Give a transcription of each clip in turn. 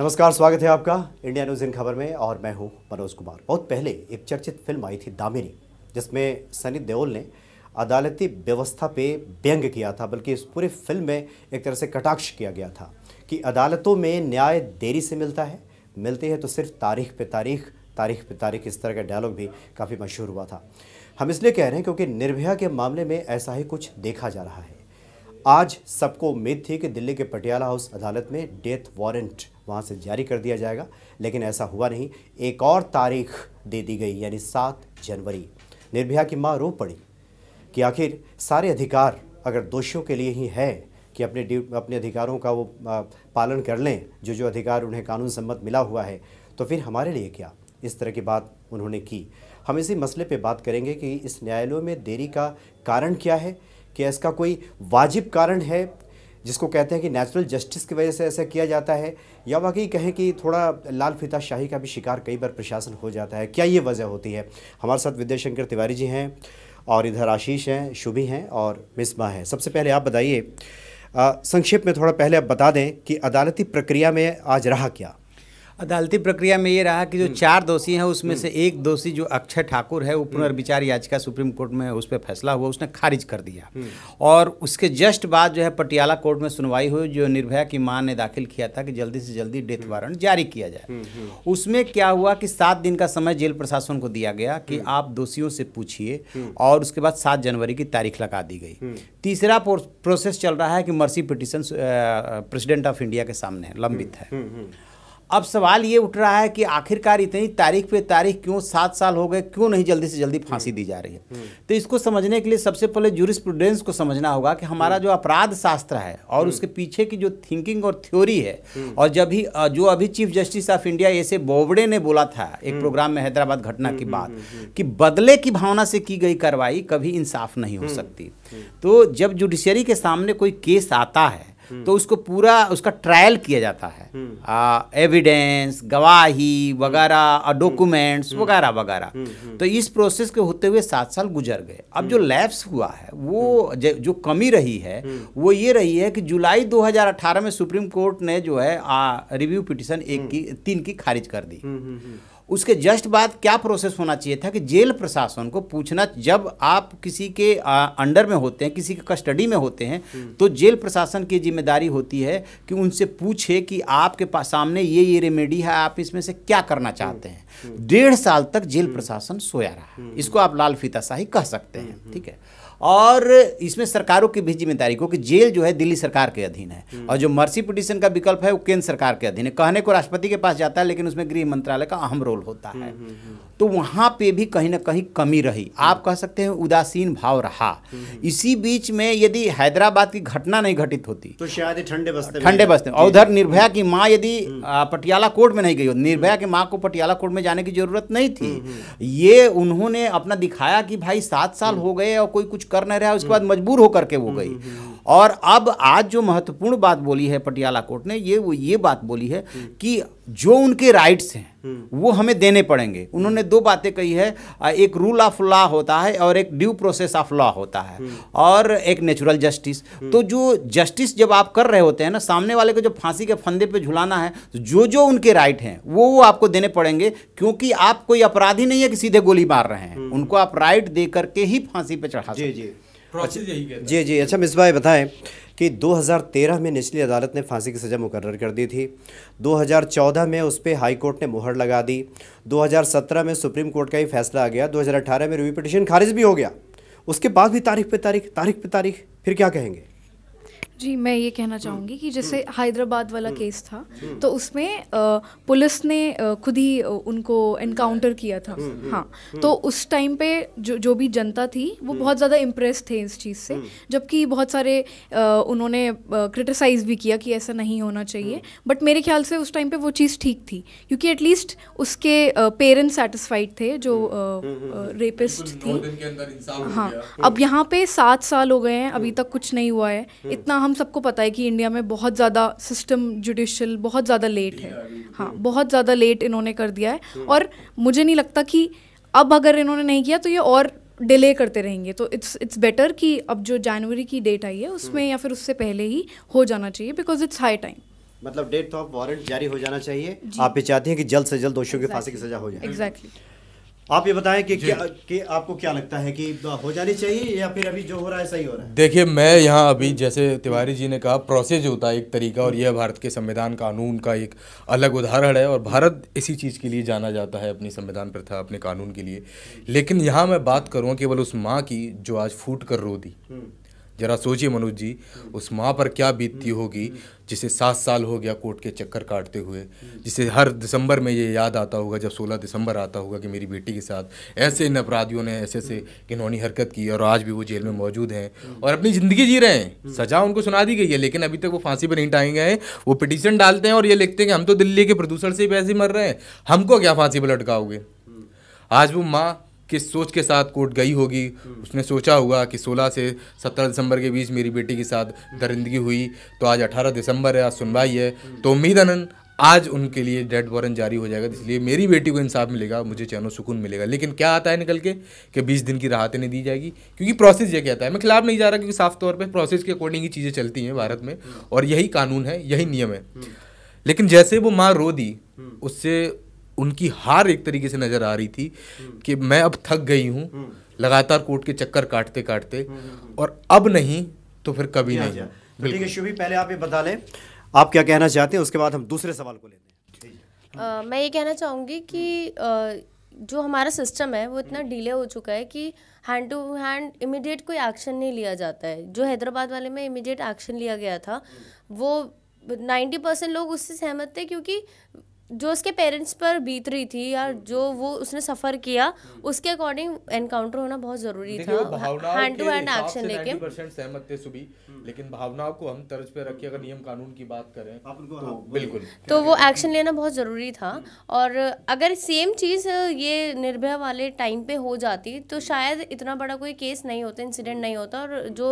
नमस्कार स्वागत है आपका इंडिया न्यूज इन खबर में और मैं हूं मनोज कुमार बहुत पहले एक चर्चित फिल्म आई थी दामिनी जिसमें सनी देओल ने अदालती व्यवस्था पे व्यंग किया था बल्कि इस पूरे फिल्म में एक तरह से कटाक्ष किया गया था कि अदालतों में न्याय देरी से मिलता है मिलते हैं तो सिर्फ तारीख पे तारीख तारीख पे तारीख इस तरह का डायलॉग भी काफ़ी मशहूर हुआ था हम इसलिए कह रहे हैं क्योंकि निर्भया के मामले में ऐसा ही कुछ देखा जा रहा है आज सबको उम्मीद थी कि दिल्ली के पटियाला हाउस अदालत में डेथ वारंट वहाँ से जारी कर दिया जाएगा लेकिन ऐसा हुआ नहीं एक और तारीख दे दी गई यानी सात जनवरी निर्भया की माँ रो पड़ी कि आखिर सारे अधिकार अगर दोषियों के लिए ही है कि अपने अपने अधिकारों का वो पालन कर लें जो जो अधिकार उन्हें कानून सम्मत मिला हुआ है तो फिर हमारे लिए क्या इस तरह की बात उन्होंने की हम इसी मसले पे बात करेंगे कि इस न्यायालयों में देरी का कारण क्या है कि इसका कोई वाजिब कारण है जिसको कहते हैं कि नेचुरल जस्टिस की वजह से ऐसा किया जाता है या वाकई कहें कि थोड़ा लाल फिता शाही का भी शिकार कई बार प्रशासन हो जाता है क्या ये वजह होती है हमारे साथ विद्याशंकर तिवारी जी हैं और इधर आशीष हैं शुभी हैं और मिसबा हैं सबसे पहले आप बताइए संक्षेप में थोड़ा पहले आप बता दें कि अदालती प्रक्रिया में आज रहा क्या अदालती प्रक्रिया में ये रहा कि जो हम्म। चार दोषी हैं उसमें हम्म। से एक दोषी जो अक्षय ठाकुर है वो हम्म। पुनर्विचार याचिका सुप्रीम कोर्ट में उस पर फैसला हुआ उसने खारिज कर दिया और उसके जस्ट बाद जो है पटियाला कोर्ट में सुनवाई हुई जो निर्भया की मां ने दाखिल किया था कि जल्दी से जल्दी डेथ वारंट जारी किया जाए उसमें क्या हुआ कि सात दिन का समय जेल प्रशासन को दिया गया कि आप दोषियों से पूछिए और उसके बाद सात जनवरी की तारीख लगा दी गई तीसरा प्रोसेस चल रहा है कि mercy petition president of India के सामने लंबित है अब सवाल ये उठ रहा है कि आखिरकार इतनी तारीख पे तारीख क्यों सात साल हो गए क्यों नहीं जल्दी से जल्दी फांसी दी जा रही है हम्म, हम्म। तो इसको समझने के लिए सबसे पहले जूरिस्प्रूडेंस को समझना होगा कि हमारा हम्म। जो अपराध शास्त्र है और उसके पीछे की जो थिंकिंग और थ्योरी है और जब ही जो अभी chief justice of India S A Bobde ने बोला था एक प्रोग्राम में हैदराबाद घटना की बात कि बदले की भावना से की गई कार्रवाई कभी इंसाफ नहीं हो सकती तो जब जुडिशियरी के सामने कोई केस आता है हम्म। तो उसको पूरा उसका ट्रायल किया जाता है एविडेंस हम्म। गवाही वगैरह डॉक्यूमेंट्स हम्म। वगैरह वगैरह तो इस प्रोसेस के होते हुए सात साल गुजर गए अब जो लैब्स हुआ है वो जो कमी रही है वो ये रही है कि जुलाई 2018 में सुप्रीम कोर्ट ने जो है रिव्यू पिटिशन एक की तीन की खारिज कर दी उसके जस्ट बाद क्या प्रोसेस होना चाहिए था कि जेल प्रशासन को पूछना जब आप किसी के आ, अंडर में होते हैं किसी के कस्टडी में होते हैं हम्म। तो जेल प्रशासन की जिम्मेदारी होती है कि उनसे पूछे कि आपके पास सामने ये ये रेमेडी है आप इसमें से क्या करना हम्म। चाहते हैं हम्म। डेढ़ साल तक जेल प्रशासन सोया रहा इसको आप लाल फीताशाही कह सकते हैं ठीक है और इसमें सरकारों की भी जिम्मेदारी क्योंकि जेल जो है दिल्ली सरकार के अधीन है हम्म। और जो मर्सी पिटिशन का विकल्प है वो केंद्र सरकार के अधीन है कहने को राष्ट्रपति के पास जाता है लेकिन उसमें गृह मंत्रालय का अहम रोल होता है हम्म, हम्म, तो वहाँ पे भी कहीं ना कहीं कमी रही आप कह सकते हैं उदासीन भाव रहा इसी बीच में यदि हैदराबाद की घटना नहीं घटित होती तो शायद ठंडे बस्ते ठंडे बस्ते और उधर निर्भया की माँ यदि पटियाला कोर्ट में नहीं गई हो निर्भया की माँ को पटियाला कोर्ट में जाने की जरूरत नहीं थी ये उन्होंने अपना दिखाया कि भाई सात साल हो गए और कोई कुछ कर नहीं रहा उसके बाद मजबूर होकर के वो हम्म, गई हम्म, हम्म, और अब आज जो महत्वपूर्ण बात बोली है पटियाला कोर्ट ने ये वो ये बात बोली है हम्म। कि जो उनके राइट्स हैं हम्म। वो हमें देने पड़ेंगे उन्होंने दो बातें कही है एक रूल ऑफ लॉ होता है और एक ड्यू प्रोसेस ऑफ लॉ होता है हम्म। और एक नेचुरल जस्टिस तो जो जस्टिस जब आप कर रहे होते हैं ना सामने वाले को जब फांसी के फंदे पे झुलाना है तो जो जो उनके राइट हैं वो वो आपको देने पड़ेंगे क्योंकि आप कोई अपराधी नहीं है कि सीधे गोली मार रहे हैं उनको आप राइट दे करके ही फांसी पर चढ़ा जी जी अच्छा, जी जी अच्छा मिसबा बताएं कि 2013 में निचली अदालत ने फांसी की सज़ा मुकर कर दी थी 2014 में उस पर हाई कोर्ट ने मुहर लगा दी 2017 में सुप्रीम कोर्ट का ही फैसला आ गया 2018 में रिव्यू पिटिशन खारिज भी हो गया उसके बाद भी तारीख पे तारीख तारीख पे तारीख फिर क्या कहेंगे जी मैं ये कहना हम्म, चाहूँगी कि हम्म, जैसे हम्म, हैदराबाद वाला केस था तो उसमें पुलिस ने खुद ही उनको एनकाउंटर किया था हाँ तो उस टाइम पे जो जो भी जनता थी वो बहुत ज़्यादा इम्प्रेस थे इस चीज़ से जबकि बहुत सारे उन्होंने क्रिटिसाइज़ भी किया कि ऐसा नहीं होना चाहिए बट मेरे ख्याल से उस टाइम पे वो चीज़ ठीक थी क्योंकि एटलीस्ट उसके पेरेंट्स सेटिस्फाइड थे जो रेपिस्ट थी हाँ अब यहाँ पे सात साल हो गए हैं अभी तक कुछ नहीं हुआ है इतना हम सबको पता है कि इंडिया में बहुत ज़्यादा सिस्टम जुडिशल बहुत ज़्यादा लेट है हाँ बहुत ज़्यादा लेट इन्होंने कर दिया है और मुझे नहीं लगता कि अब अगर इन्होंने नहीं किया तो ये और डिले करते रहेंगे तो इट्स इट्स बेटर कि अब जो जनवरी की डेट आई है उसमें या फिर उससे पहले ही हो जाना चाहिए बिकॉज इट्स हाई टाइम मतलब डेट ऑफ वारंट जारी हो जाना चाहिए आप ये चाहती हैं कि जल्द से जल्द दोषियों की फांसी की सजा हो जाए एग्जैक्टली exactly. आप ये बताएं कि क्या कि आपको क्या लगता है कि हो जानी चाहिए या फिर अभी जो हो रहा है सही हो रहा है देखिए मैं यहाँ अभी जैसे तिवारी जी ने कहा प्रोसेस होता है एक तरीका और यह भारत के संविधान कानून का एक अलग उदाहरण है और भारत इसी चीज़ के लिए जाना जाता है अपनी संविधान प्रथा अपने कानून के लिए लेकिन यहाँ मैं बात करूँ केवल उस माँ की जो आज फूट कर रो दी हम्म। जरा सोचिए मनोज जी उस माँ पर क्या बीतती होगी जिसे सात साल हो गया कोर्ट के चक्कर काटते हुए जिसे हर दिसंबर में ये याद आता होगा जब सोलह दिसंबर आता होगा कि मेरी बेटी के साथ ऐसे इन अपराधियों ने ऐसे ऐसे घिनौनी हरकत की और आज भी वो जेल में मौजूद हैं और अपनी ज़िंदगी जी रहे हैं सजा उनको सुना दी गई है लेकिन अभी तक वो फांसी पर नहीं टाँगे गए वो पिटिशन डालते हैं और ये लिखते हैं कि हम तो दिल्ली के प्रदूषण से ही पैसे मर रहे हैं हमको क्या फांसी पर लटकाओगे आज वो माँ किस सोच के साथ कोर्ट गई होगी हम्म। उसने सोचा होगा कि 16 से 17 दिसंबर के बीच मेरी बेटी के साथ दरिंदगी हुई तो आज 18 दिसंबर है आज सुनवाई है हम्म। तो उम्मीद अनन आज उनके लिए डेड वारंट जारी हो जाएगा इसलिए मेरी बेटी को इंसाफ मिलेगा मुझे चैनो सुकून मिलेगा लेकिन क्या आता है निकल के कि बीस दिन की राहत नहीं दी जाएगी क्योंकि प्रोसेस ये कहता है मैं खिलाफ नहीं जा रहा क्योंकि साफ तौर पर प्रोसेस के अकॉर्डिंग ही चीज़ें चलती हैं भारत में हम्म। और यही कानून है यही नियम है लेकिन जैसे वो माँ रो दी उससे उनकी हार एक तरीके से नज़र आ रही थी कि मैं अब थक गई हूँ लगातार कोर्ट के चक्कर काटते काटते और अब नहीं तो फिर कभी हाँ, नहीं हाँ। तो ठीक है शुभी पहले आप ये बता लें आप क्या कहना चाहते हैं उसके बाद हम दूसरे सवाल को लेते हैं मैं ये कहना चाहूँगी कि uh, जो हमारा सिस्टम है वो इतना डिले हो चुका है कि हैंड टू हैंड इमीडिएट कोई एक्शन नहीं लिया जाता है जो हैदराबाद वाले में इमीडिएट एक्शन लिया गया था वो नाइन्टी परसेंट लोग उससे सहमत थे क्योंकि जो उसके पेरेंट्स पर बीत रही थी या जो वो उसने सफर किया उसके अकॉर्डिंग एनकाउंटर होना बहुत जरूरी था हैंड टू हैंड एक्शन लेके परसेंट सहमत थे सुबह हम्म। लेकिन भावनाओं को हम तर्ज पे रखिए अगर नियम कानून की बात करें तो हाँ, बिल्कुल तो वो एक्शन लेना बहुत जरूरी था और अगर सेम चीज ये निर्भया वाले टाइम पे हो जाती तो हम्म। शायद इतना बड़ा कोई केस नहीं होता इंसिडेंट नहीं होता और जो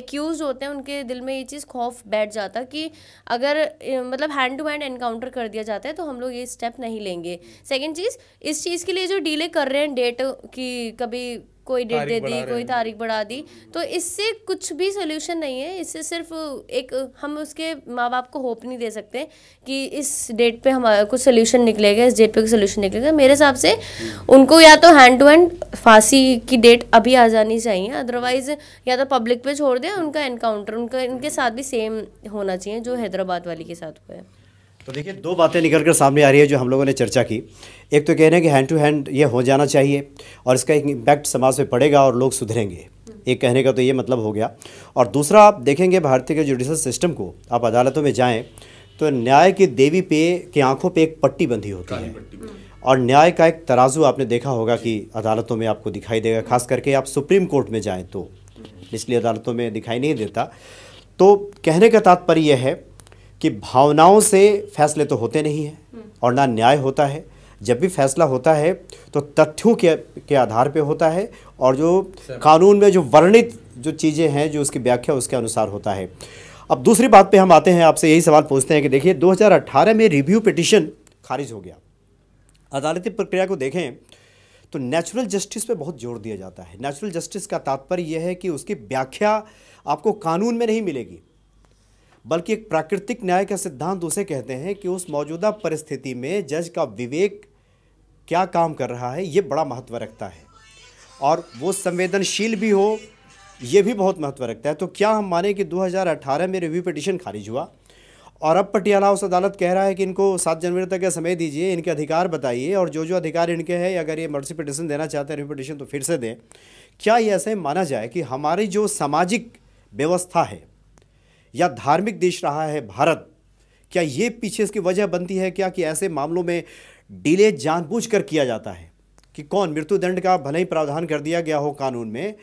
एक्यूज होते हैं उनके दिल में ये चीज़ खौफ बैठ जाता कि अगर मतलब हैंड टू हैंड एनकाउंटर कर दिया जाता है तो हम लोग ये स्टेप नहीं लेंगे सेकेंड चीज़ इस चीज़ के लिए जो डीले कर रहे हैं डेट की कभी कोई डेट दे दी कोई तारीख बढ़ा दी तो इससे कुछ भी सोल्यूशन नहीं है इससे सिर्फ एक हम उसके माँ बाप को होप नहीं दे सकते कि इस डेट पे हमारा कुछ सोल्यूशन निकलेगा इस डेट पे कुछ सोल्यूशन निकलेगा मेरे हिसाब से उनको या तो हैंड टू हैंड फांसी की डेट अभी आ जानी चाहिए अदरवाइज या तो पब्लिक पे छोड़ दें उनका एनकाउंटर उनका इनके साथ भी सेम होना चाहिए जो हैदराबाद वाली के साथ हुआ है तो देखिए दो बातें निकल कर सामने आ रही है जो हम लोगों ने चर्चा की एक तो कह रहे हैं कि हैंड टू हैंड ये हो जाना चाहिए और इसका एक इम्पैक्ट समाज पे पड़ेगा और लोग सुधरेंगे एक कहने का तो ये मतलब हो गया और दूसरा आप देखेंगे भारतीय के जुडिशल सिस्टम को आप अदालतों में जाएँ तो न्याय की देवी पे के आँखों पर एक पट्टी बंधी होती है और न्याय का एक तराजू आपने देखा होगा कि अदालतों में आपको दिखाई देगा खास करके आप सुप्रीम कोर्ट में जाएँ तो इसलिए अदालतों में दिखाई नहीं देता तो कहने का तात्पर्य यह है कि भावनाओं से फैसले तो होते नहीं हैं हम्म। और ना न्याय होता है जब भी फैसला होता है तो तथ्यों के के आधार पे होता है और जो कानून में जो वर्णित जो चीज़ें हैं जो उसकी व्याख्या उसके अनुसार होता है अब दूसरी बात पे हम आते हैं आपसे यही सवाल पूछते हैं कि देखिए 2018 में रिव्यू पिटिशन खारिज हो गया अदालती प्रक्रिया को देखें तो नेचुरल जस्टिस पे बहुत जोर दिया जाता है नेचुरल जस्टिस का तात्पर्य यह है कि उसकी व्याख्या आपको कानून में नहीं मिलेगी बल्कि एक प्राकृतिक न्याय का सिद्धांत उसे कहते हैं कि उस मौजूदा परिस्थिति में जज का विवेक क्या काम कर रहा है ये बड़ा महत्व रखता है और वो संवेदनशील भी हो ये भी बहुत महत्व रखता है तो क्या हम माने कि 2018 में रिव्यू पिटिशन खारिज हुआ और अब पटियाला उस अदालत कह रहा है कि इनको सात जनवरी तक का समय दीजिए इनके अधिकार बताइए और जो जो अधिकार इनके हैं अगर ये मर्सी पिटिशन देना चाहते हैं रिव्यू पिटिशन तो फिर से दें क्या ये ऐसे माना जाए कि हमारी जो सामाजिक व्यवस्था है या धार्मिक देश रहा है भारत क्या ये पीछे इसकी वजह बनती है क्या कि ऐसे मामलों में डिले जानबूझकर किया जाता है कि कौन मृत्युदंड का भले ही प्रावधान कर दिया गया हो कानून में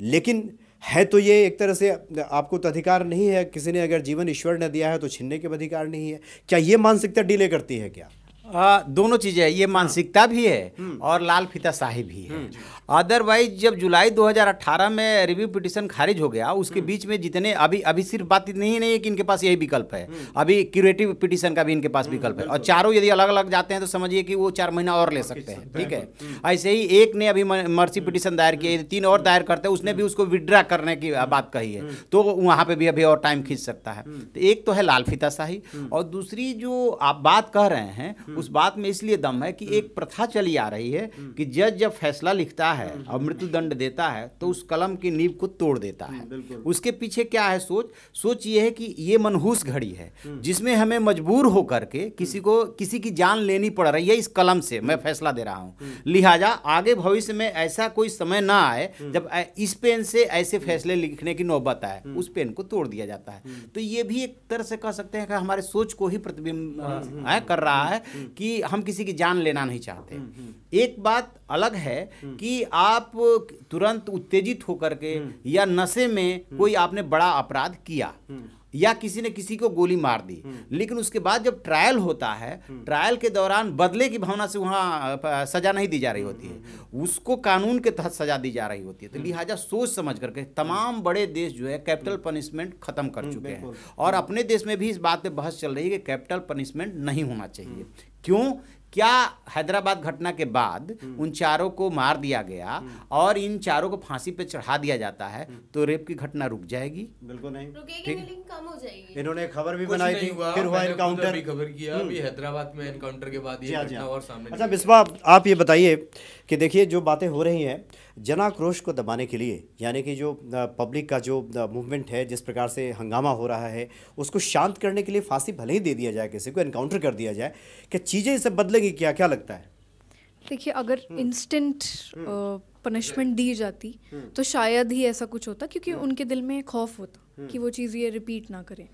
लेकिन है तो ये एक तरह से आपको तो अधिकार नहीं है किसी ने अगर जीवन ईश्वर ने दिया है तो छीनने के अधिकार नहीं है क्या ये मानसिकता डिले करती है क्या आ, हाँ, दोनों चीज़ें है ये हाँ। मानसिकता भी है हम्म। और लाल फीता शाही भी है अदरवाइज हम्म। जब जुलाई 2018 में रिव्यू पिटिशन खारिज हो गया उसके हम्म। बीच में जितने अभी अभी सिर्फ बात नहीं नहीं है कि इनके पास यही विकल्प है अभी क्यूरेटिव पिटिशन का भी इनके पास विकल्प है और चारों यदि अलग अलग जाते हैं तो समझिए कि वो चार महीना और ले सकते हैं ठीक है ऐसे ही एक ने अभी मर्सी पिटिशन दायर किया तीन और दायर करते हैं उसने भी उसको विड्रा करने की बात कही है तो वहाँ पर भी अभी और टाइम खींच सकता है तो एक तो है लाल फीता शाही और दूसरी जो आप बात कह रहे हैं हम्म। उस बात में इसलिए दम है कि हम्म। एक प्रथा चली आ रही है हम्म। कि जज जब फैसला लिखता है और मृत्युदंड देता है तो उस कलम की नींव को तोड़ देता है उसके पीछे क्या है सोच सोच ये है कि ये मनहूस घड़ी है जिसमें हमें मजबूर होकर के किसी को किसी की जान लेनी पड़ रही है इस कलम से मैं फैसला दे रहा हूँ लिहाजा आगे भविष्य में ऐसा कोई समय ना आए जब इस पेन से ऐसे फैसले लिखने की नौबत आए उस पेन को तोड़ दिया जाता है तो ये भी एक तरह से कह सकते हैं कि हमारे सोच को ही प्रतिबिंब हाँ, हाँ, कर रहा हाँ। है कि हम किसी की जान लेना नहीं चाहते हम्म, हम्म। एक बात अलग है हम्म। कि आप तुरंत उत्तेजित होकर के या नशे में कोई आपने बड़ा अपराध किया या किसी ने किसी को गोली मार दी लेकिन उसके बाद जब ट्रायल होता है ट्रायल के दौरान बदले की भावना से वहाँ सजा नहीं दी जा रही होती है उसको कानून के तहत सजा दी जा रही होती है तो लिहाजा सोच समझ करके तमाम बड़े देश जो है कैपिटल पनिशमेंट खत्म कर चुके हैं और अपने देश में भी इस बात पर बहस चल रही है कि कैपिटल पनिशमेंट नहीं होना चाहिए Merci. क्या हैदराबाद घटना के बाद हम्म। उन चारों को मार दिया गया हम्म। और इन चारों को फांसी पे चढ़ा दिया जाता है हम्म। तो रेप की घटना रुक जाएगी बिल्कुल नहीं ठीक कम हो जाएगी इन्होंने खबर भी बनाई थी हुआ, फिर हुआ एनकाउंटर खबर किया अभी हैदराबाद में एनकाउंटर के बाद ये हाँ, घटना हाँ। और सामने अच्छा बिस्वा आप ये बताइए कि देखिए जो बातें हो रही हैं जनाक्रोश को दबाने के लिए यानी कि जो पब्लिक का जो मूवमेंट है जिस प्रकार से हंगामा हो रहा है उसको शांत करने के लिए फांसी भले ही दे दिया जाए किसी को एनकाउंटर कर दिया जाए क्या चीज़ें इससे बदलेंगी करेंगे क्या क्या लगता है देखिए अगर इंस्टेंट हम्म। पनिशमेंट हम्म। दी जाती हम्म। तो शायद ही ऐसा कुछ होता क्योंकि उनके दिल में खौफ होता कि वो चीज़ ये रिपीट ना करें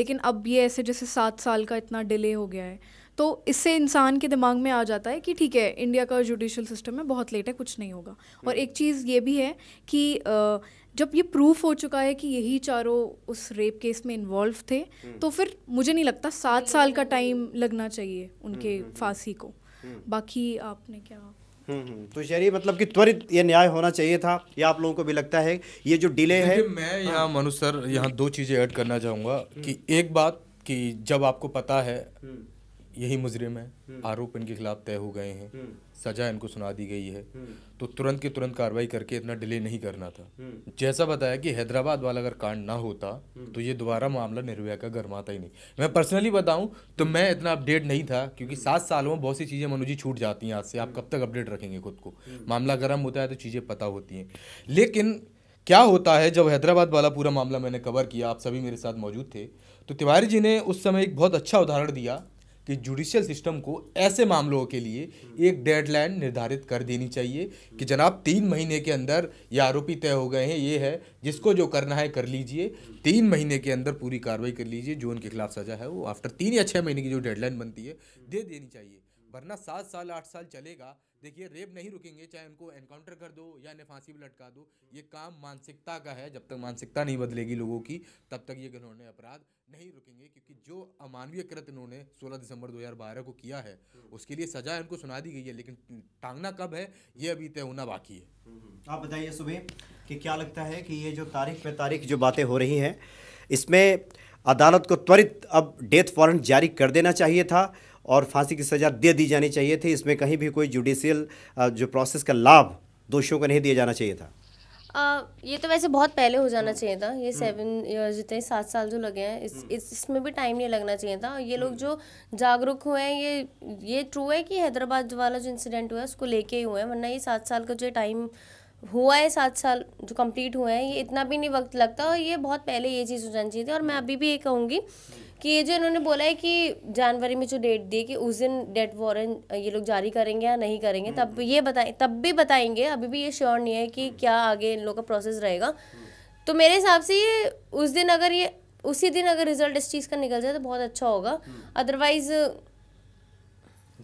लेकिन अब ये ऐसे जैसे सात साल का इतना डिले हो गया है तो इससे इंसान के दिमाग में आ जाता है कि ठीक है इंडिया का जुडिशल सिस्टम है बहुत लेट है कुछ नहीं होगा और एक चीज़ ये भी है कि आ, जब ये प्रूफ हो चुका है कि यही चारों उस रेप केस में इन्वॉल्व थे हम्म। तो फिर मुझे नहीं लगता सात साल का टाइम लगना चाहिए उनके हम्म, हम्म, फांसी को बाकी आपने क्या तो शरीर मतलब कि त्वरित ये न्याय होना चाहिए था या आप लोगों को भी लगता है ये जो डिले है मैं हाँ। यहाँ मनु सर यहाँ दो चीज़ें ऐड करना चाहूँगा कि एक बात कि जब आपको पता है यही मुजरिम है हम्म। आरोप इनके खिलाफ तय हो गए हैं हम्म। सजा इनको सुना दी गई है हम्म। तो तुरंत के तुरंत कार्रवाई करके इतना डिले नहीं करना था जैसा बताया कि हैदराबाद वाला अगर कांड ना होता तो ये दोबारा मामला निर्भया का गर्माता ही नहीं मैं पर्सनली बताऊं तो मैं इतना अपडेट नहीं था क्योंकि सात सालों में बहुत सी चीज़ें मनोजी छूट जाती हैं आज से आप कब तक अपडेट रखेंगे खुद को मामला गर्म होता है तो चीज़ें पता होती हैं लेकिन क्या होता है जब हैदराबाद वाला पूरा मामला मैंने कवर किया आप सभी मेरे साथ मौजूद थे तो तिवारी जी ने उस समय एक बहुत अच्छा उदाहरण दिया कि जुडिशियल सिस्टम को ऐसे मामलों के लिए एक डेडलाइन निर्धारित कर देनी चाहिए कि जनाब तीन महीने के अंदर ये आरोपी तय हो गए हैं ये है जिसको जो करना है कर लीजिए तीन महीने के अंदर पूरी कार्रवाई कर लीजिए जो उनके खिलाफ सजा है वो आफ्टर तीन या छः महीने की जो डेडलाइन बनती है दे देनी चाहिए वरना सात साल आठ साल चलेगा देखिए रेप नहीं रुकेंगे चाहे उनको एनकाउंटर कर दो या इन्हें फांसी पर लटका दो ये काम मानसिकता का है जब तक मानसिकता नहीं बदलेगी लोगों की तब तक ये घनौने अपराध नहीं रुकेंगे क्योंकि जो अमानवीय कृत इन्होंने 16 दिसंबर 2012 को किया है उसके लिए सजा इनको सुना दी गई है लेकिन टांगना कब है ये अभी तय होना बाकी है हम्म, हम्म। आप बताइए सुबह कि क्या लगता है कि ये जो तारीख पे तारीख जो बातें हो रही हैं इसमें अदालत को त्वरित अब डेथ वारंट जारी कर देना चाहिए था और फांसी की सज़ा दे दी जानी चाहिए थी इसमें कहीं भी कोई जुडिशियल जो प्रोसेस का लाभ दोषियों को नहीं दिया जाना चाहिए था ये तो वैसे बहुत पहले हो जाना हाँ। चाहिए था ये सेवन हाँ। ईयर्स जितने सात साल जो लगे हैं इस हाँ। इसमें भी टाइम नहीं लगना चाहिए था और ये लोग जो जागरूक हुए हैं ये ये ट्रू है कि हैदराबाद वाला जो इंसिडेंट हुआ है उसको लेके ही हुए हैं वरना ये सात साल का जो टाइम हुआ है सात साल जो कंप्लीट हुए हैं ये इतना भी नहीं वक्त लगता और ये बहुत पहले ये चीज़ हो जानी चाहिए थी और मैं अभी भी ये कहूँगी कि ये जो इन्होंने बोला है कि जनवरी में जो डेट दी कि उस दिन डेट वारन ये लोग जारी करेंगे या नहीं करेंगे हम्म, तब हम्म। ये बताएं तब भी बताएंगे अभी भी ये श्योर नहीं है कि क्या आगे इन लोगों का प्रोसेस रहेगा हम्म। तो मेरे हिसाब से ये उस दिन अगर ये उसी दिन अगर रिजल्ट इस चीज़ का निकल जाए तो बहुत अच्छा होगा अदरवाइज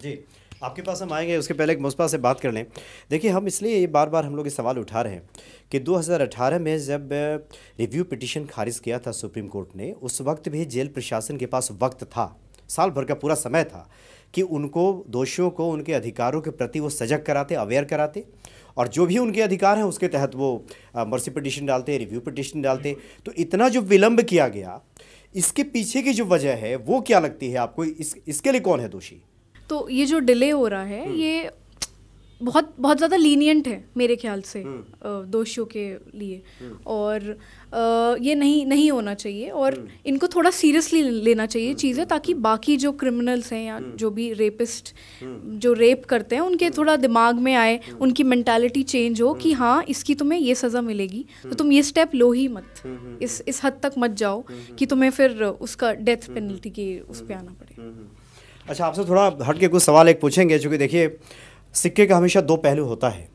जी आपके पास हम आएंगे उसके पहले एक मुस्पा से बात कर लें देखिए हम इसलिए ये बार बार हम लोग ये सवाल उठा रहे हैं कि 2018 में जब रिव्यू पिटीशन खारिज किया था सुप्रीम कोर्ट ने उस वक्त भी जेल प्रशासन के पास वक्त था साल भर का पूरा समय था कि उनको दोषियों को उनके अधिकारों के प्रति वो सजग कराते अवेयर कराते और जो भी उनके अधिकार हैं उसके तहत वो मर्सी पटिशन डालते रिव्यू पटिशन डालते तो इतना जो विलंब किया गया इसके पीछे की जो वजह है वो क्या लगती है आपको इस इसके लिए कौन है दोषी तो ये जो डिले हो रहा है हम्म। ये बहुत बहुत ज़्यादा लीनियंट है मेरे ख्याल से हम्म। दोषियों के लिए हम्म। और ये नहीं नहीं होना चाहिए और इनको थोड़ा सीरियसली लेना चाहिए चीज़ें ताकि बाकी जो क्रिमिनल्स हैं या जो भी रेपिस्ट जो रेप करते हैं उनके थोड़ा दिमाग में आए उनकी मैंटेलिटी चेंज हो कि हाँ इसकी तुम्हें ये सज़ा मिलेगी तो तुम ये स्टेप लो ही मत इस इस हद तक मत जाओ कि तुम्हें फिर उसका डेथ पेनल्टी की उस पर आना पड़े अच्छा आपसे थोड़ा हट के कुछ सवाल एक पूछेंगे चूँकि देखिए सिक्के का हमेशा दो पहलू होता है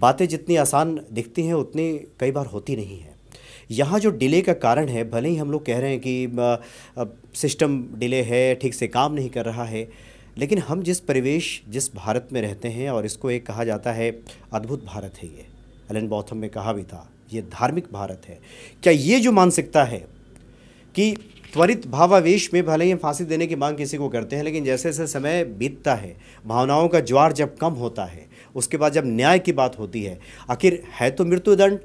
बातें जितनी आसान दिखती हैं उतनी कई बार होती नहीं है यहाँ जो डिले का कारण है भले ही हम लोग कह रहे हैं कि सिस्टम डिले है ठीक से काम नहीं कर रहा है लेकिन हम जिस परिवेश जिस भारत में रहते हैं और इसको एक कहा जाता है अद्भुत भारत है ये एलन बॉथम ने कहा भी था ये धार्मिक भारत है क्या ये जो मानसिकता है कि त्वरित भावावेश में भले ही फांसी देने की मांग किसी को करते हैं लेकिन जैसे जैसे समय बीतता है भावनाओं का ज्वार जब कम होता है उसके बाद जब न्याय की बात होती है आखिर है तो मृत्युदंड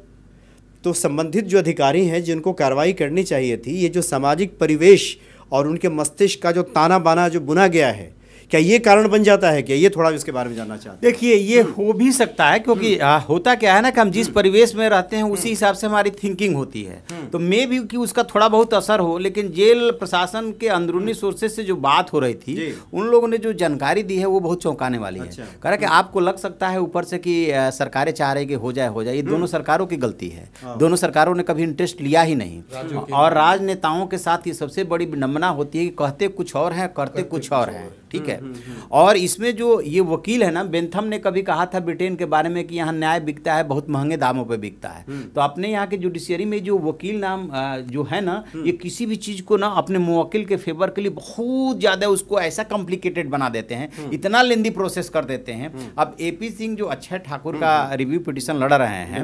तो संबंधित जो अधिकारी हैं जिनको कार्रवाई करनी चाहिए थी ये जो सामाजिक परिवेश और उनके मस्तिष्क का जो ताना बाना जो बुना गया है क्या ये कारण बन जाता है क्या ये थोड़ा इसके बारे में जानना चाहते हैं देखिए ये हो भी सकता है क्योंकि हम्म। आ, होता क्या है ना कि हम जिस हम्म। परिवेश में रहते हैं उसी हम्म। हिसाब से हमारी थिंकिंग होती है तो मे भी कि उसका थोड़ा बहुत असर हो लेकिन जेल प्रशासन के अंदरूनी सोर्सेज से जो बात हो रही थी उन लोगों ने जो जानकारी दी है वो बहुत चौंकाने वाली है अच्छा। कह रहा कि आपको लग सकता है ऊपर से कि सरकारें चाह रही कि हो जाए हो जाए ये दोनों सरकारों की गलती है हाँ। दोनों सरकारों ने कभी इंटरेस्ट लिया ही नहीं और राजनेताओं के साथ ये सबसे बड़ी विडम्बना होती है कि कहते कुछ और हैं करते कुछ और हैं ठीक है हम्म, हम्म। और इसमें जो ये वकील है ना बेंथम ने कभी कहा था ब्रिटेन के बारे में कि यहाँ न्याय बिकता है बहुत महंगे दामों पर बिकता है हम्म। तो अपने यहाँ के जुडिशियरी में जो वकील नाम जो है ना ये किसी भी चीज़ को ना अपने मुवकिल के फेवर के लिए बहुत ज़्यादा उसको ऐसा कॉम्प्लिकेटेड बना देते हैं इतना लेंदी प्रोसेस कर देते हैं अब ए सिंह जो अक्षय ठाकुर का रिव्यू पिटिशन लड़ रहे हैं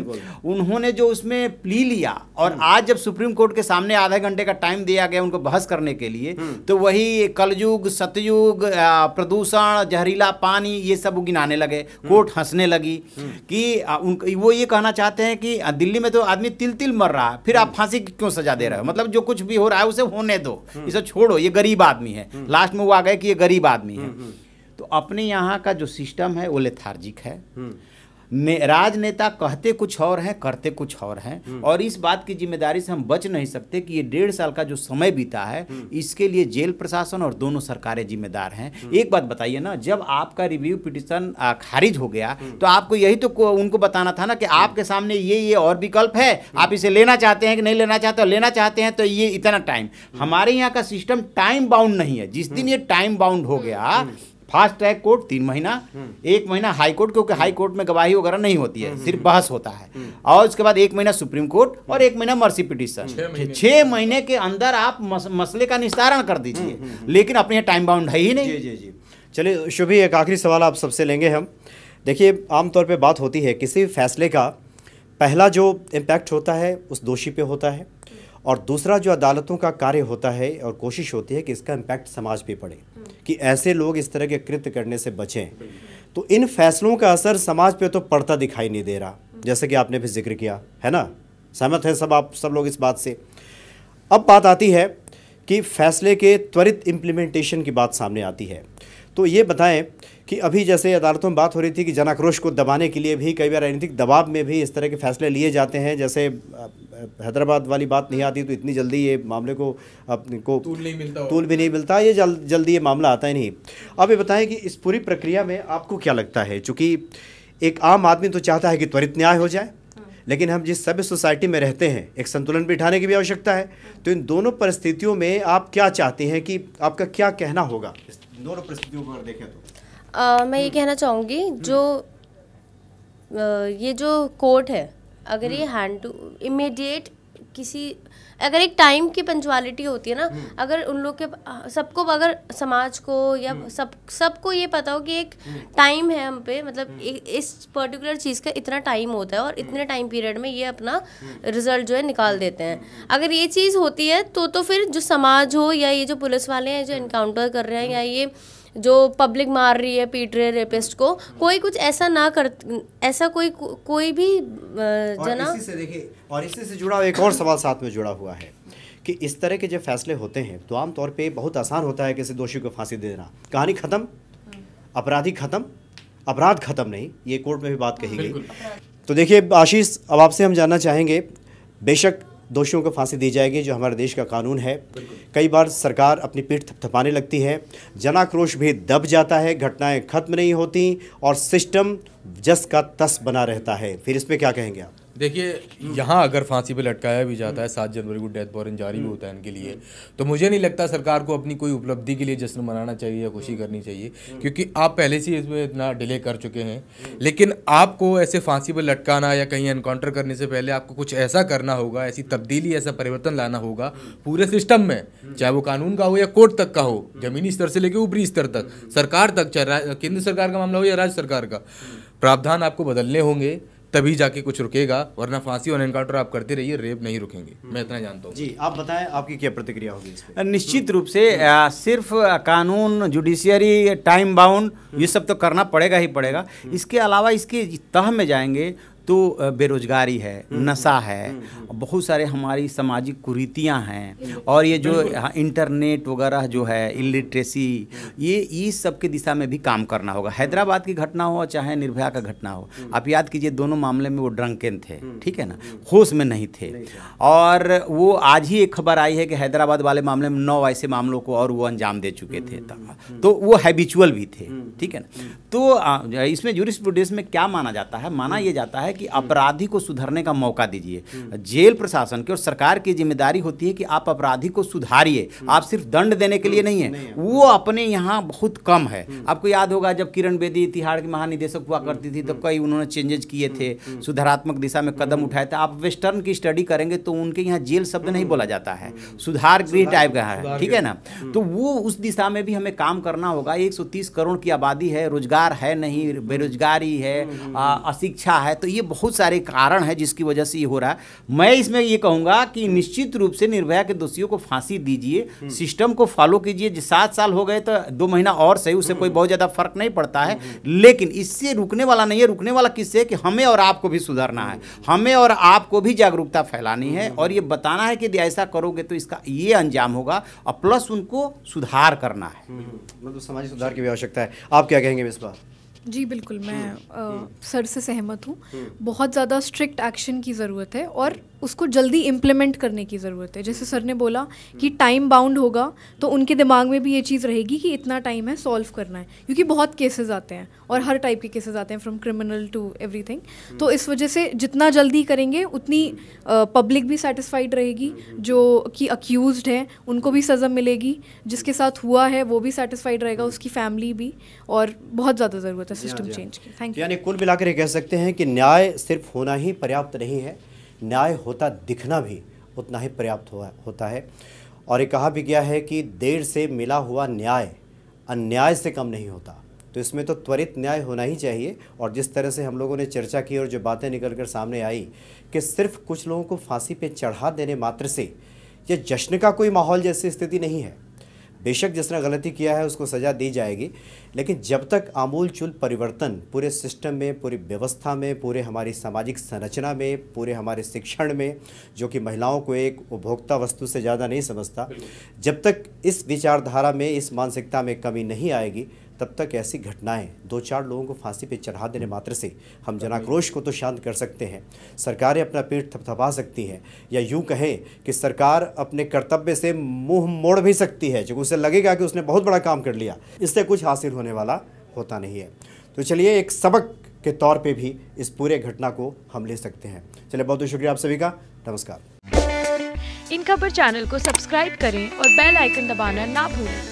उन्होंने जो उसमें प्ली लिया और आज जब सुप्रीम कोर्ट के सामने आधे घंटे का टाइम दिया गया उनको बहस करने के लिए तो वही कलयुग सतयुग प्रदूषण जहरीला पानी ये सब गिनाने लगे कोर्ट हम्म। हंसने लगी हम्म। कि उन वो ये कहना चाहते हैं कि दिल्ली में तो आदमी तिल तिल मर रहा है फिर आप हम्म। फांसी क्यों सजा दे रहे हो मतलब जो कुछ भी हो रहा है उसे होने दो इसे छोड़ो ये गरीब आदमी है लास्ट में वो आ गए कि ये गरीब आदमी है तो अपने यहाँ का जो सिस्टम है वो लेथार्जिक है राजनेता कहते कुछ और हैं करते कुछ और हैं हम्म। और इस बात की जिम्मेदारी से हम बच नहीं सकते कि ये डेढ़ साल का जो समय बीता है हम्म। इसके लिए जेल प्रशासन और दोनों सरकारें जिम्मेदार हैं हम्म। एक बात बताइए ना जब आपका रिव्यू पिटिशन खारिज हो गया तो आपको यही तो उनको बताना था ना कि आपके सामने ये ये और विकल्प है आप इसे लेना चाहते हैं कि नहीं लेना चाहते लेना चाहते हैं तो ये इतना टाइम हमारे यहाँ का सिस्टम टाइम बाउंड नहीं है जिस दिन ये टाइम बाउंड हो गया फास्ट ट्रैक कोर्ट तीन महीना हम्म। एक महीना हाई कोर्ट क्योंकि हाई हम्म। कोर्ट में गवाही वगैरह नहीं होती है हम्म, सिर्फ बहस होता है और उसके बाद एक महीना सुप्रीम कोर्ट और एक महीना मर्सी पिटिशन छह महीने के अंदर आप मसले का निस्तारण कर दीजिए लेकिन अपने यहाँ टाइम बाउंड है ही नहीं जी जी चलिए शुभी एक आखिरी सवाल आप सबसे लेंगे हम देखिए आमतौर पर बात होती है किसी फैसले का पहला जो इम्पैक्ट होता है उस दोषी पे होता है और दूसरा जो अदालतों का कार्य होता है और कोशिश होती है कि इसका इम्पैक्ट समाज पे पड़े कि ऐसे लोग इस तरह के कृत्य करने से बचें तो इन फैसलों का असर समाज पे तो पड़ता दिखाई नहीं दे रहा जैसे कि आपने भी जिक्र किया है ना सहमत हैं सब आप सब लोग इस बात से अब बात आती है कि फैसले के त्वरित इम्प्लीमेंटेशन की बात सामने आती है तो ये बताएं कि अभी जैसे अदालतों में बात हो रही थी कि जनाक्रोश को दबाने के लिए भी कई बार राजनीतिक दबाव में भी इस तरह के फैसले लिए जाते हैं जैसे हैदराबाद वाली बात नहीं आती तो इतनी जल्दी ये मामले को अपने को तूल नहीं मिलता तूल भी नहीं मिलता ये जल, जल्दी ये मामला आता ही नहीं अब ये बताएं कि इस पूरी प्रक्रिया में आपको क्या लगता है चूँकि एक आम आदमी तो चाहता है कि त्वरित न्याय हो जाए हाँ। लेकिन हम जिस सभ्य सोसाइटी में रहते हैं एक संतुलन बिठाने की भी आवश्यकता है तो इन दोनों परिस्थितियों में आप क्या चाहते हैं कि आपका क्या कहना होगा दोनों परिस्थितियों को अगर देखें तो आ, मैं ये हम्म। कहना चाहूँगी जो आ, ये जो कोर्ट है अगर ये हैंड टू इमीडिएट किसी अगर एक टाइम की पंचुअलिटी होती है ना हम्म। अगर उन लोग के सबको अगर समाज को या हम्म। सब सबको ये पता हो कि एक टाइम है हम पे मतलब इस पर्टिकुलर चीज़ का इतना टाइम होता है और इतने टाइम पीरियड में ये अपना रिजल्ट जो है निकाल देते हैं अगर ये चीज़ होती है तो तो फिर जो समाज हो या ये जो पुलिस वाले हैं जो इनकाउंटर कर रहे हैं या ये जो पब्लिक मार रही है पीट रहे रेपिस्ट को कोई कुछ ऐसा ना कर ऐसा कोई को, कोई भी जना और इसी से देखिए और इसी से जुड़ा एक और सवाल साथ में जुड़ा हुआ है कि इस तरह के जब फैसले होते हैं तो आमतौर पे बहुत आसान होता है किसी दोषी को फांसी देना कहानी ख़त्म अपराधी ख़त्म अपराध ख़त्म नहीं ये कोर्ट में भी बात कही गई तो देखिए आशीष अब आपसे हम जानना चाहेंगे बेशक दोषियों को फांसी दी जाएगी जो हमारे देश का कानून है कई बार सरकार अपनी पीठ थपथपाने लगती है जनाक्रोश भी दब जाता है घटनाएं खत्म नहीं होती और सिस्टम जस का तस बना रहता है फिर इसमें क्या कहेंगे आप देखिए यहाँ अगर फांसी पे लटकाया भी जाता है सात जनवरी को डेथ वारंट जारी भी होता है इनके लिए तो मुझे नहीं लगता सरकार को अपनी कोई उपलब्धि के लिए जश्न मनाना चाहिए या खुशी करनी चाहिए क्योंकि आप पहले से इसमें इतना डिले कर चुके हैं लेकिन आपको ऐसे फांसी पर लटकाना या कहीं एनकाउंटर करने से पहले आपको कुछ ऐसा करना होगा ऐसी तब्दीली ऐसा परिवर्तन लाना होगा पूरे सिस्टम में चाहे वो कानून का हो या कोर्ट तक का हो जमीनी स्तर से लेकर ऊपरी स्तर तक सरकार तक चाहे केंद्र सरकार का मामला हो या राज्य सरकार का प्रावधान आपको बदलने होंगे तभी जाके कुछ रुकेगा वरना फांसी और एनकाउंटर आप करते रहिए रेप नहीं रुकेंगे मैं इतना जानता हूँ जी आप बताएं आपकी क्या प्रतिक्रिया होगी निश्चित रूप से आ, सिर्फ कानून जुडिशियरी टाइम बाउंड ये सब तो करना पड़ेगा ही पड़ेगा हम्म। इसके अलावा इसके तह में जाएंगे तो बेरोजगारी है हम्म, हम्म, नशा है हम्म, बहुत सारे हमारी सामाजिक कुरीतियाँ हैं और ये जो हाँ, इंटरनेट वगैरह जो है इलिट्रेसी ये इस सब के दिशा में भी काम करना होगा हैदराबाद की घटना हो चाहे निर्भया का घटना हो आप याद कीजिए दोनों मामले में वो ड्रंकन थे ठीक है ना होश में नहीं थे और वो आज ही एक खबर आई है कि हैदराबाद वाले मामले में नौ ऐसे मामलों को और वो अंजाम दे चुके थे तो वो हैबिचुअल भी थे ठीक है ना तो इसमें जूरिस में क्या माना जाता है माना यह जाता है है कि हम्म। अपराधी को सुधरने का मौका दीजिए हम्म। जेल प्रशासन की और सरकार की जिम्मेदारी होती है कि आप अपराधी को सुधारिए हम्म। आप सिर्फ दंड देने के लिए नहीं है वो अपने यहाँ बहुत कम है आपको याद होगा जब किरण बेदी तिहाड़ की महानिदेशक हुआ करती थी तो कई उन्होंने चेंजेज किए थे सुधारात्मक दिशा में कदम उठाए थे आप वेस्टर्न की स्टडी करेंगे तो उनके यहाँ जेल शब्द नहीं बोला जाता है सुधार गृह टाइप का है ठीक है ना तो वो उस दिशा में भी हमें काम करना होगा एक करोड़ की आबादी है रोजगार है नहीं बेरोजगारी है अशिक्षा है तो ये ये बहुत सारे कारण हैं जिसकी वजह से ये हो रहा है मैं इसमें ये कहूँगा कि निश्चित रूप से निर्भया के दोषियों को फांसी दीजिए हम्म। सिस्टम को फॉलो कीजिए जिस सात साल हो गए तो दो महीना और सही उससे कोई हम्म। बहुत ज़्यादा फर्क नहीं पड़ता है हम्म। लेकिन इससे रुकने वाला नहीं है रुकने वाला किससे कि हमें और आपको भी सुधारना है हमें और आपको भी जागरूकता फैलानी है और ये बताना है कि यदि ऐसा करोगे तो इसका ये अंजाम होगा और प्लस उनको सुधार करना है मतलब समाज सुधार की भी आवश्यकता है आप क्या कहेंगे इस बार जी बिल्कुल मैं आ, सर से सहमत हूँ हम्म। बहुत ज़्यादा स्ट्रिक्ट एक्शन की ज़रूरत है और उसको जल्दी इम्प्लीमेंट करने की ज़रूरत है जैसे सर ने बोला कि टाइम बाउंड होगा तो उनके दिमाग में भी ये चीज़ रहेगी कि इतना टाइम है सॉल्व करना है क्योंकि बहुत केसेस आते हैं और हर टाइप के केसेस आते हैं फ्रॉम क्रिमिनल टू एवरीथिंग तो इस वजह से जितना जल्दी करेंगे उतनी पब्लिक भी सेटिस्फाइड रहेगी जो कि अक्यूज हैं उनको भी सज़ा मिलेगी जिसके साथ हुआ है वो भी सेटिस्फाइड रहेगा उसकी फैमिली भी और बहुत ज़्यादा ज़रूरत है सिस्टम चेंज हाँ, हाँ। की थैंक यू यानी कुल मिलाकर ये कह सकते हैं कि न्याय सिर्फ होना ही पर्याप्त नहीं है न्याय होता दिखना भी उतना ही पर्याप्त हुआ होता है और ये कहा भी गया है कि देर से मिला हुआ न्याय अन्याय से कम नहीं होता तो इसमें तो त्वरित न्याय होना ही चाहिए और जिस तरह से हम लोगों ने चर्चा की और जो बातें निकल कर सामने आई कि सिर्फ कुछ लोगों को फांसी पे चढ़ा देने मात्र से ये जश्न का कोई माहौल जैसी स्थिति नहीं है बेशक जिसने गलती किया है उसको सज़ा दी जाएगी लेकिन जब तक आमूल चूल परिवर्तन पूरे सिस्टम में पूरी व्यवस्था में पूरे हमारी सामाजिक संरचना में पूरे हमारे शिक्षण में जो कि महिलाओं को एक उपभोक्ता वस्तु से ज़्यादा नहीं समझता जब तक इस विचारधारा में इस मानसिकता में कमी नहीं आएगी तब तक ऐसी घटनाएं दो चार लोगों को फांसी पर चढ़ा देने मात्र से हम जनाक्रोश को तो शांत कर सकते हैं सरकारें अपना पेट थपथपा सकती हैं या यूँ कहें कि सरकार अपने कर्तव्य से मुंह मोड़ भी सकती है जो उसे लगेगा कि उसने बहुत बड़ा काम कर लिया इससे कुछ हासिल होने वाला होता नहीं है तो चलिए एक सबक के तौर पर भी इस पूरे घटना को हम ले सकते हैं चलिए बहुत बहुत शुक्रिया आप सभी का नमस्कार इन खबर चैनल को सब्सक्राइब करें और बेल आइकन दबाना ना भूलें